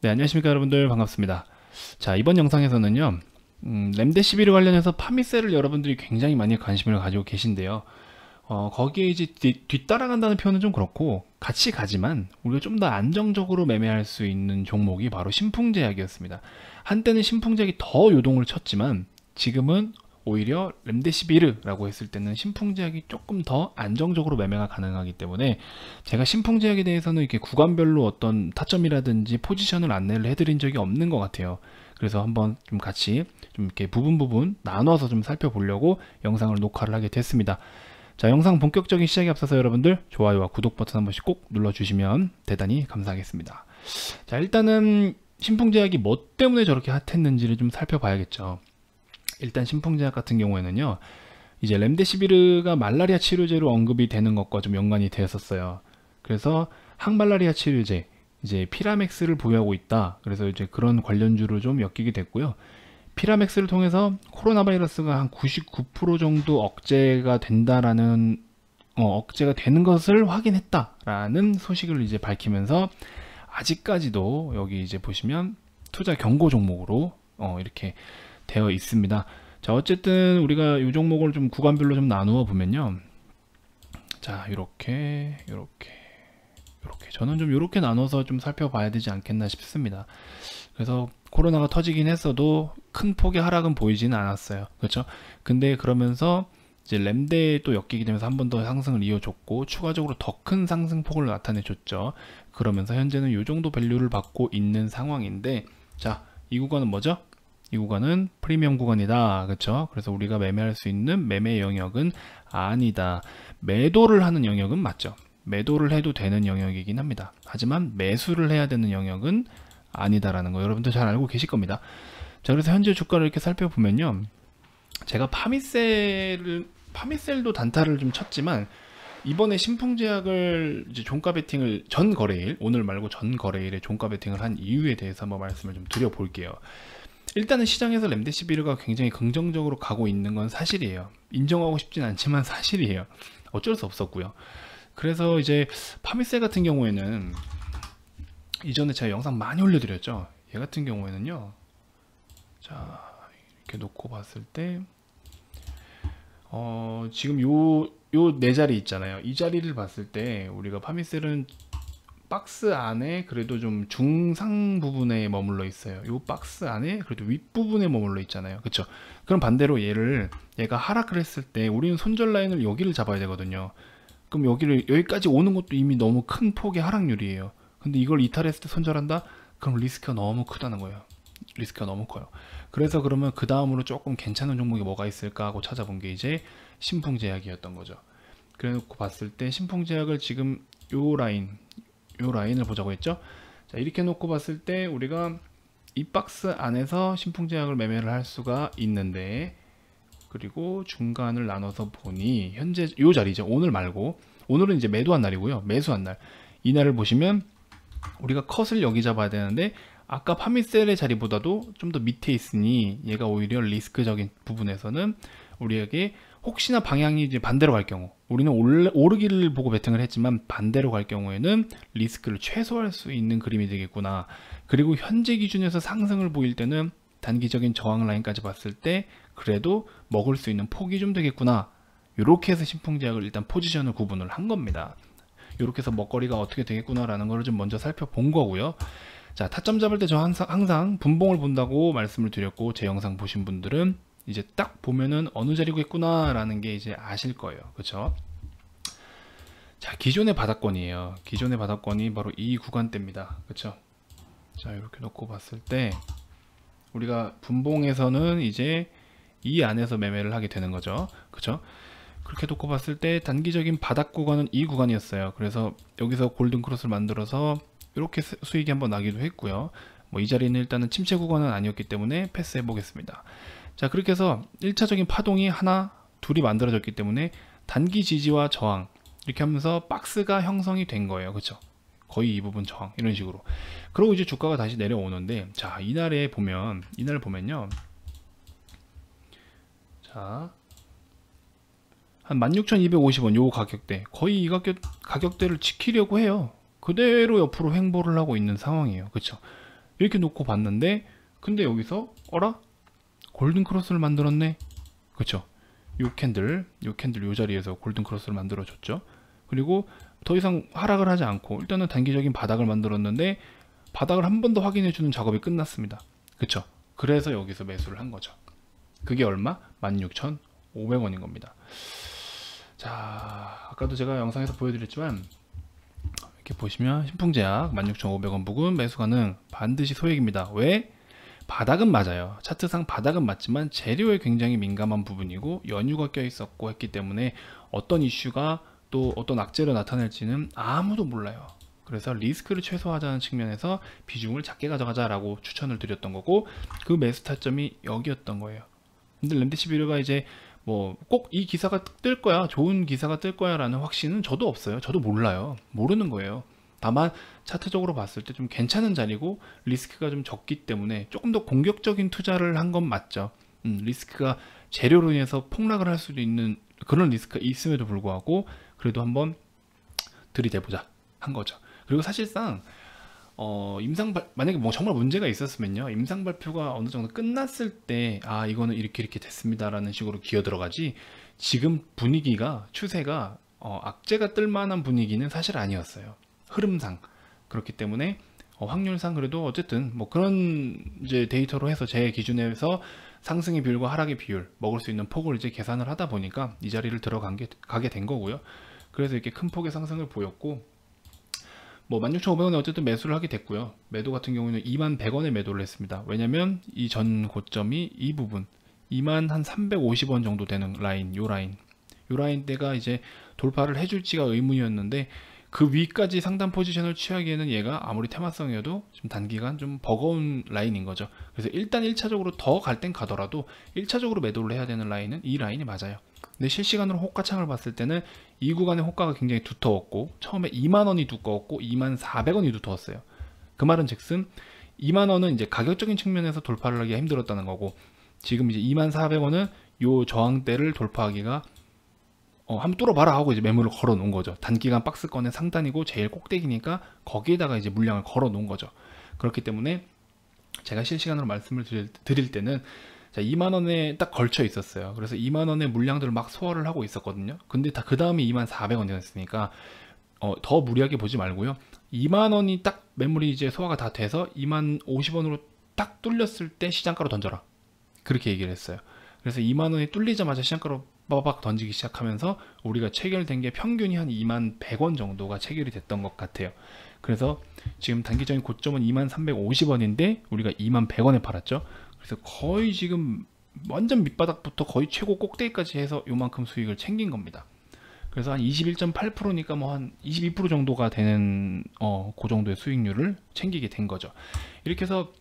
네 안녕하십니까 여러분들 반갑습니다 자 이번 영상에서는요 음, 램데시비를 관련해서 파미셀을 여러분들이 굉장히 많이 관심을 가지고 계신데요 어, 거기에 이제 뒤, 따라간다는 표현은 좀 그렇고 같이 가지만 우리가 좀 더 안정적으로 매매할 수 있는 종목이 바로 신풍제약이었습니다 한때는 신풍제약이 더 요동을 쳤지만 지금은 오히려 램데시비르라고 했을 때는 신풍제약이 조금 더 안정적으로 매매가 가능하기 때문에 제가 신풍제약에 대해서는 이렇게 구간별로 어떤 타점이라든지 포지션을 안내를 해드린 적이 없는 것 같아요. 그래서 한번 좀 같이 좀 이렇게 부분 부분 나눠서 좀 살펴보려고 영상을 녹화를 하게 됐습니다. 자 영상 본격적인 시작에 앞서서 여러분들 좋아요와 구독 버튼 한 번씩 꼭 눌러주시면 대단히 감사하겠습니다. 자 일단은 신풍제약이 뭐 때문에 저렇게 핫했는지를 좀 살펴봐야겠죠. 일단 신풍제약 같은 경우에는요. 이제 렘데시비르가 말라리아 치료제로 언급이 되는 것과 좀 연관이 되었었어요. 그래서 항말라리아 치료제 이제 피라맥스를 보유하고 있다. 그래서 이제 그런 관련주를좀 엮이게 됐고요. 피라맥스를 통해서 코로나 바이러스가 한 99% 정도 억제가 된다라는 어, 억제가 되는 것을 확인했다라는 소식을 이제 밝히면서 아직까지도 여기 이제 보시면 투자 경고 종목으로 어, 이렇게 되어 있습니다. 자, 어쨌든 우리가 이 종목을 좀 구간별로 좀 나누어 보면요. 자, 이렇게, 이렇게, 이렇게. 저는 좀 이렇게 나눠서 좀 살펴봐야 되지 않겠나 싶습니다. 그래서 코로나가 터지긴 했어도 큰 폭의 하락은 보이지는 않았어요. 그렇죠? 근데 그러면서 이제 램대에 또 엮이게 되면서 한 번 더 상승을 이어줬고 추가적으로 더 큰 상승폭을 나타내줬죠. 그러면서 현재는 이 정도 밸류를 받고 있는 상황인데 자, 이 구간은 뭐죠? 이 구간은 프리미엄 구간이다. 그렇죠? 그래서 우리가 매매할 수 있는 매매 영역은 아니다. 매도를 하는 영역은 맞죠. 매도를 해도 되는 영역이긴 합니다. 하지만 매수를 해야 되는 영역은 아니다라는 거여러분도잘 알고 계실 겁니다. 자, 그래서 현재 주가를 이렇게 살펴보면요. 제가 파미셀을 파미셀도 단타를 좀 쳤지만 이번에 신풍제약을 이제 종가 베팅을 전 거래일 오늘 말고 전 거래일에 종가 베팅을 한 이유에 대해서 한번 말씀을 좀 드려볼게요. 일단은 시장에서 램데시비르가 굉장히 긍정적으로 가고 있는 건 사실이에요. 인정하고 싶진 않지만 사실이에요. 어쩔 수 없었고요. 그래서 이제 파미셀 같은 경우에는 이전에 제가 영상 많이 올려드렸죠. 얘 같은 경우에는요. 자 이렇게 놓고 봤을 때 어, 지금 요, 요 네 자리 있잖아요. 이 자리를 봤을 때 우리가 파미셀은 박스 안에 그래도 좀 중상 부분에 머물러 있어요. 이 박스 안에 그래도 윗부분에 머물러 있잖아요. 그쵸 그럼 반대로 얘를 얘가 하락을 했을 때 우리는 손절 라인을 여기를 잡아야 되거든요. 그럼 여기를 여기까지 오는 것도 이미 너무 큰 폭의 하락률이에요. 근데 이걸 이탈했을 때 손절한다? 그럼 리스크가 너무 크다는 거예요. 리스크가 너무 커요. 그래서 그러면 그 다음으로 조금 괜찮은 종목이 뭐가 있을까 하고 찾아본 게 이제 신풍제약이었던 거죠. 그래놓고 봤을 때 신풍제약을 지금 요 라인 요 라인을 보자고 했죠 자 이렇게 놓고 봤을 때 우리가 이 박스 안에서 신풍제약을 매매를 할 수가 있는데 그리고 중간을 나눠서 보니 현재 요 자리죠 오늘 말고 오늘은 이제 매도한 날이고요 매수한 날 이날을 보시면 우리가 컷을 여기 잡아야 되는데 아까 파미셀의 자리보다도 좀 더 밑에 있으니 얘가 오히려 리스크적인 부분에서는 우리에게 혹시나 방향이 이제 반대로 갈 경우 우리는 오르기를 보고 배팅을 했지만 반대로 갈 경우에는 리스크를 최소화할 수 있는 그림이 되겠구나 그리고 현재 기준에서 상승을 보일 때는 단기적인 저항 라인까지 봤을 때 그래도 먹을 수 있는 폭이 좀 되겠구나 이렇게 해서 신풍제약을 일단 포지션을 구분을 한 겁니다 이렇게 해서 먹거리가 어떻게 되겠구나 라는 걸좀 먼저 살펴본 거고요 자 타점 잡을 때저 항상, 항상 분봉을 본다고 말씀을 드렸고 제 영상 보신 분들은 이제 딱 보면은 어느 자리고 있구나라는 게 이제 아실 거예요. 그렇죠? 자, 기존의 바닥권이에요. 기존의 바닥권이 바로 이 구간대입니다. 그렇죠? 자, 이렇게 놓고 봤을 때 우리가 분봉에서는 이제 이 안에서 매매를 하게 되는 거죠. 그렇죠? 그렇게 놓고 봤을 때 단기적인 바닥 구간은 이 구간이었어요. 그래서 여기서 골든 크로스를 만들어서 이렇게 수익이 한번 나기도 했고요. 뭐 이 자리는 일단은 침체 구간은 아니었기 때문에 패스해 보겠습니다. 자 그렇게 해서 1차적인 파동이 하나 둘이 만들어졌기 때문에 단기 지지와 저항 이렇게 하면서 박스가 형성이 된 거예요 그쵸 거의 이 부분 저항 이런 식으로 그리고 이제 주가가 다시 내려오는데 자 이날에 보면 이 날 보면요 자 한 16,250원 요 가격대 거의 이 가격, 가격대를 지키려고 해요 그대로 옆으로 횡보를 하고 있는 상황이에요 그쵸 이렇게 놓고 봤는데 근데 여기서 어라 골든 크로스를 만들었네 그쵸 요 캔들 요 캔들 요 자리에서 골든 크로스를 만들어 줬죠 그리고 더 이상 하락을 하지 않고 일단은 단기적인 바닥을 만들었는데 바닥을 한 번 더 확인해 주는 작업이 끝났습니다 그쵸 그래서 여기서 매수를 한 거죠 그게 얼마? 16,500원인 겁니다 자 아까도 제가 영상에서 보여드렸지만 이렇게 보시면 신풍제약 16,500원 부근 매수 가능 반드시 소액입니다 왜? 바닥은 맞아요. 차트상 바닥은 맞지만 재료에 굉장히 민감한 부분이고 연유가 껴 있었고 했기 때문에 어떤 이슈가 또 어떤 악재로 나타날지는 아무도 몰라요. 그래서 리스크를 최소화하자는 측면에서 비중을 작게 가져가자라고 추천을 드렸던 거고 그 매수 타점이 여기였던 거예요. 근데 랜데시비르가 이제 뭐 꼭 이 기사가 뜰 거야, 좋은 기사가 뜰 거야라는 확신은 저도 없어요. 저도 몰라요. 모르는 거예요. 다만 차트적으로 봤을 때 좀 괜찮은 자리고 리스크가 좀 적기 때문에 조금 더 공격적인 투자를 한 건 맞죠. 음, 리스크가 재료로 인해서 폭락을 할 수도 있는 그런 리스크가 있음에도 불구하고 그래도 한번 들이대보자 한 거죠. 그리고 사실상 어, 임상 발 만약에 뭐 정말 문제가 있었으면요 임상 발표가 어느 정도 끝났을 때 아 이거는 이렇게 이렇게 됐습니다라는 식으로 기어 들어가지 지금 분위기가 추세가 어, 악재가 뜰 만한 분위기는 사실 아니었어요. 흐름상 그렇기 때문에 어, 확률상 그래도 어쨌든 뭐 그런 이제 데이터로 해서 제 기준에서 상승의 비율과 하락의 비율 먹을 수 있는 폭을 이제 계산을 하다 보니까 이 자리를 들어간 게 가게 된 거고요. 그래서 이렇게 큰 폭의 상승을 보였고 뭐 16,500원에 어쨌든 매수를 하게 됐고요. 매도 같은 경우는 에 21,100원에 매도를 했습니다. 왜냐면 이 전 고점이 이 부분 2만 한 350원 정도 되는 라인, 요 라인 요 라인 대가 이제 돌파를 해줄지가 의문이었는데 그 위까지 상단 포지션을 취하기에는 얘가 아무리 테마성이어도 지 단기간 좀 버거운 라인인 거죠. 그래서 일단 1차적으로 더 갈 땐 가더라도 1차적으로 매도를 해야 되는 라인은 이 라인이 맞아요. 근데 실시간으로 호가창을 봤을 때는 이 구간의 호가가 굉장히 두터웠고 처음에 2만원이 두꺼웠고 2만 400원이 두터웠어요. 그 말은 즉슨 2만원은 이제 가격적인 측면에서 돌파를 하기가 힘들었다는 거고 지금 이제 2만 400원은 요 저항대를 돌파하기가 어, 한 번 뚫어봐라 하고 이제 매물을 걸어 놓은 거죠. 단기간 박스권의 상단이고 제일 꼭대기니까 거기에다가 이제 물량을 걸어 놓은 거죠. 그렇기 때문에 제가 실시간으로 말씀을 드릴, 드릴 때는 자, 2만 원에 딱 걸쳐 있었어요. 그래서 2만 원의 물량들을 막 소화를 하고 있었거든요. 근데 다 그 다음에 2만 400원이었으니까 어, 더 무리하게 보지 말고요. 2만 원이 딱 매물이 이제 소화가 다 돼서 2만 50원으로 딱 뚫렸을 때 시장가로 던져라. 그렇게 얘기를 했어요. 그래서 2만 원이 뚫리자마자 시장가로 빡빡 던지기 시작하면서 우리가 체결된 게 평균이 한 2만 100원 정도가 체결이 됐던 것 같아요. 그래서 지금 단기적인 고점은 2만 350원인데 우리가 2만 100원에 팔았죠. 그래서 거의 지금 완전 밑바닥부터 거의 최고 꼭대기까지 해서 요만큼 수익을 챙긴 겁니다. 그래서 한 21.8%니까 뭐 한 22% 정도가 되는 어, 그 정도의 수익률을 챙기게 된 거죠. 이렇게 해서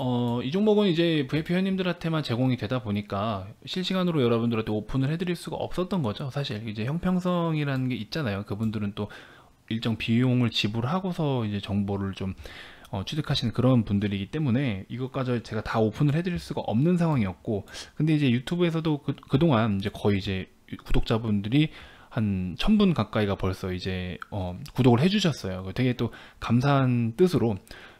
어, 이 종목은 이제 VIP 회원님들한테만 제공이 되다 보니까 실시간으로 여러분들한테 오픈을 해드릴 수가 없었던 거죠. 사실 이제 형평성이라는 게 있잖아요. 그분들은 또 일정 비용을 지불하고서 이제 정보를 좀 어, 취득하시는 그런 분들이기 때문에 이것까지 제가 다 오픈을 해드릴 수가 없는 상황이었고 근데 이제 유튜브에서도 그, 그동안 이제 거의 이제 구독자분들이 한 천분 가까이가 벌써 이제 어, 구독을 해주셨어요. 되게 또 감사한 뜻으로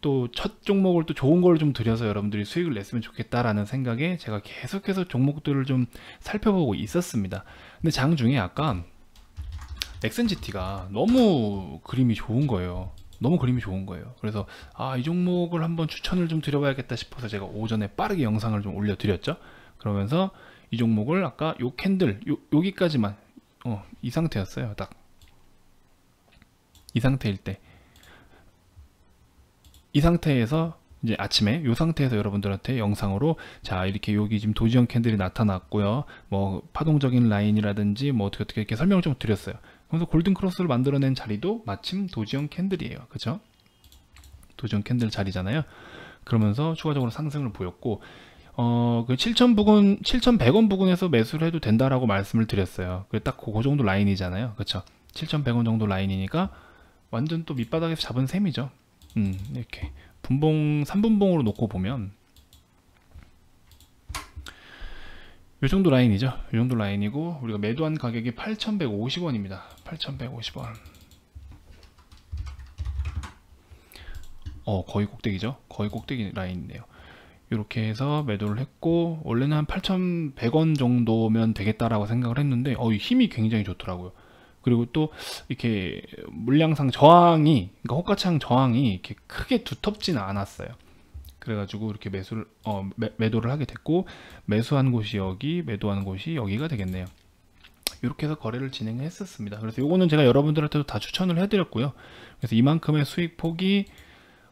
또첫 종목을 또 좋은 걸좀 들여서 여러분들이 수익을 냈으면 좋겠다라는 생각에 제가 계속해서 종목들을 좀 살펴보고 있었습니다. 근데 장 중에 아까 엑센지티가 너무 그림이 좋은 거예요. 너무 그림이 좋은 거예요. 그래서 아 이 종목을 한번 추천을 좀 드려봐야겠다 싶어서 제가 오전에 빠르게 영상을 좀 올려드렸죠. 그러면서 이 종목을 아까 요 캔들 요, 여기까지만 어, 이 상태였어요. 딱 이 상태일 때이 상태에서 이제 아침에 이 상태에서 여러분들한테 영상으로 자 이렇게 여기 지금 도지형 캔들이 나타났고요 뭐 파동적인 라인이라든지 뭐 어떻게 어떻게 이렇게 설명을 좀 드렸어요 그래서 골든 크로스를 만들어낸 자리도 마침 도지형 캔들이에요 그쵸 도지형 캔들 자리잖아요 그러면서 추가적으로 상승을 보였고 어그 7 1 0 0 부근, 7,100원 부근에서 매수를 해도 된다라고 말씀을 드렸어요 그딱 그거 정도 라인이잖아요 그쵸 7,100원 정도 라인이니까 완전 또 밑바닥에서 잡은 셈이죠 음, 이렇게 분봉 3분봉으로 놓고 보면 이 정도 라인이죠. 이 정도 라인이고 우리가 매도한 가격이 8,150원입니다. 8,150원. 어, 거의 꼭대기죠. 거의 꼭대기 라인이네요. 이렇게 해서 매도를 했고 원래는 한 8,100원 정도면 되겠다라고 생각을 했는데 어, 힘이 굉장히 좋더라고요. 그리고 또 이렇게 물량상 저항이 그러니까 호가창 저항이 이렇게 크게 두텁지는 않았어요. 그래가지고 이렇게 매수를 어, 매, 매도를 하게 됐고 매수한 곳이 여기 매도한 곳이 여기가 되겠네요. 이렇게 해서 거래를 진행했었습니다. 그래서 이거는 제가 여러분들한테도 다 추천을 해드렸고요. 그래서 이만큼의 수익 폭이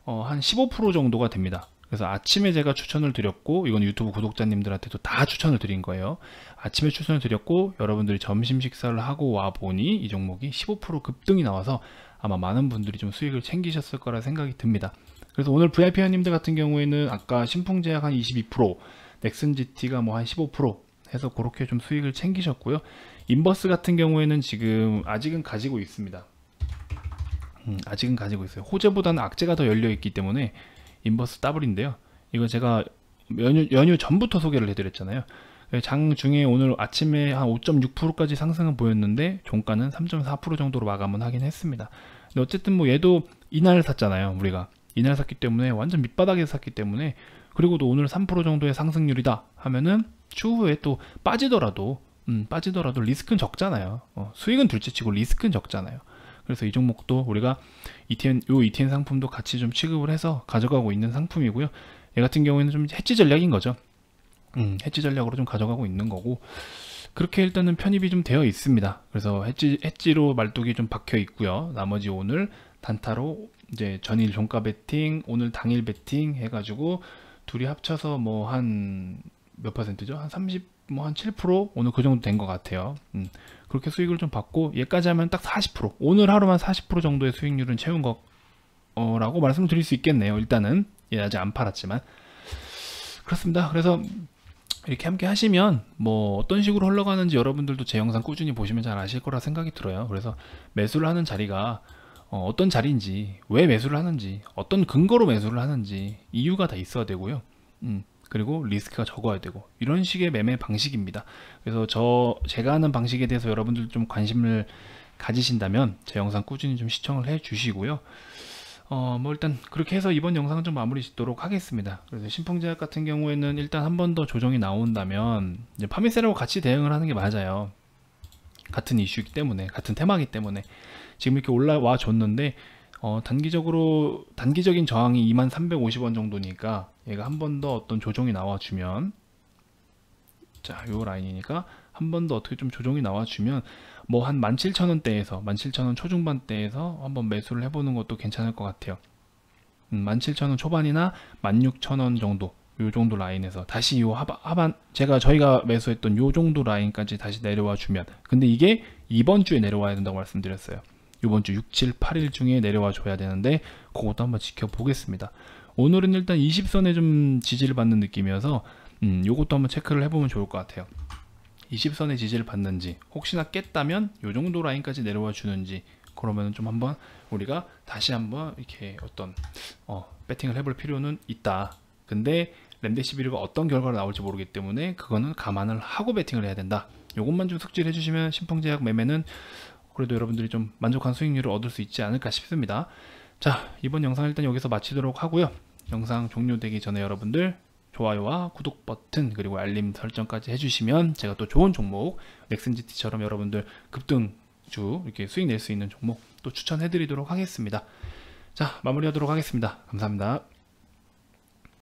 어, 한 15% 정도가 됩니다. 그래서 아침에 제가 추천을 드렸고 이건 유튜브 구독자님들한테도 다 추천을 드린 거예요 아침에 추천을 드렸고 여러분들이 점심 식사를 하고 와 보니 이 종목이 15% 급등이 나와서 아마 많은 분들이 좀 수익을 챙기셨을 거라 생각이 듭니다 그래서 오늘 VIP 회원님들 같은 경우에는 아까 신풍제약 한 22% 넥슨GT가 뭐 한 15% 해서 그렇게 좀 수익을 챙기셨고요 인버스 같은 경우에는 지금 아직은 가지고 있습니다 음, 아직은 가지고 있어요 호재보다는 악재가 더 열려 있기 때문에 인버스 더블인데요. 이거 제가 연휴, 연휴 전부터 소개를 해드렸잖아요. 예, 장중에 오늘 아침에 한 5.6%까지 상승은 보였는데 종가는 3.4% 정도로 마감은 하긴 했습니다. 근데 어쨌든 뭐 얘도 이날 샀잖아요. 우리가 이날 샀기 때문에 완전 밑바닥에서 샀기 때문에 그리고 도 오늘 3% 정도의 상승률이다 하면은 추후에 또 빠지더라도 음, 빠지더라도 리스크는 적잖아요. 어, 수익은 둘째치고 리스크는 적잖아요. 그래서 이 종목도 우리가 ETN, 요 ETN 상품도 같이 좀 취급을 해서 가져가고 있는 상품이고요. 얘 같은 경우에는 좀 해치 전략인 거죠. 음, 해치 전략으로 좀 가져가고 있는 거고. 그렇게 일단은 편입이 좀 되어 있습니다. 그래서 해치, 해치로 말뚝이 좀 박혀 있고요. 나머지 오늘 단타로 이제 전일 종가 베팅, 오늘 당일 베팅 해가지고 둘이 합쳐서 뭐한 몇 퍼센트죠? 한 30, 뭐한7% 오늘 그 정도 된 것 같아요. 음, 그렇게 수익을 좀 받고 얘까지 하면 딱 40% 오늘 하루만 40% 정도의 수익률은 채운 거라고 어, 말씀드릴 을수 있겠네요. 일단은 얘 예, 아직 안 팔았지만 그렇습니다. 그래서 이렇게 함께 하시면 뭐 어떤 식으로 흘러가는지 여러분들도 제 영상 꾸준히 보시면 잘 아실 거라 생각이 들어요. 그래서 매수를 하는 자리가 어, 떤 자리인지 왜 매수를 하는지 어떤 근거로 매수를 하는지 이유가 다 있어야 되고요. 음. 그리고 리스크가 적어야 되고 이런 식의 매매 방식입니다. 그래서 저 제가 하는 방식에 대해서 여러분들 좀 관심을 가지신다면 제 영상 꾸준히 좀 시청을 해 주시고요. 어, 뭐 일단 그렇게 해서 이번 영상은 좀 마무리 짓도록 하겠습니다. 그래서 신풍제약 같은 경우에는 일단 한 번 더 조정이 나온다면 이제 파미세라고 같이 대응을 하는 게 맞아요. 같은 이슈이기 때문에 같은 테마이기 때문에 지금 이렇게 올라와 줬는데 어, 단기적으로 단기적인 저항이 2350원 정도니까 얘가 한 번 더 어떤 조정이 나와주면 자, 요 라인이니까 한 번 더 어떻게 좀 조정이 나와주면 뭐 한 17,000원대에서 17,000원 초중반대에서 한번 매수를 해보는 것도 괜찮을 것 같아요. 17,000원 음, 초반이나 16,000원 정도 요 정도 라인에서 다시 요 하반, 하반 제가 저희가 매수했던 요 정도 라인까지 다시 내려와 주면 근데 이게 이번 주에 내려와야 된다고 말씀드렸어요. 이번 주 6, 7, 8일 중에 내려와 줘야 되는데 그것도 한번 지켜보겠습니다. 오늘은 일단 20선에 좀 지지를 받는 느낌이어서 음, 요것도 한번 체크를 해보면 좋을 것 같아요 2 0선에 지지를 받는지 혹시나 깼다면 요 정도 라인까지 내려와 주는지 그러면 좀 한번 우리가 다시 한번 이렇게 어떤 어, 배팅을 해볼 필요는 있다 근데 램데시비르가 어떤 결과가 나올지 모르기 때문에 그거는 감안을 하고 배팅을 해야 된다 요것만 좀 숙지를 해주시면 신풍제약 매매는 그래도 여러분들이 좀 만족한 수익률을 얻을 수 있지 않을까 싶습니다 자 이번 영상 일단 여기서 마치도록 하고요 영상 종료되기 전에 여러분들 좋아요와 구독 버튼 그리고 알림 설정까지 해주시면 제가 또 좋은 종목 넥슨GT처럼 여러분들 급등주 이렇게 수익 낼 수 있는 종목 또 추천해드리도록 하겠습니다. 자 마무리하도록 하겠습니다. 감사합니다.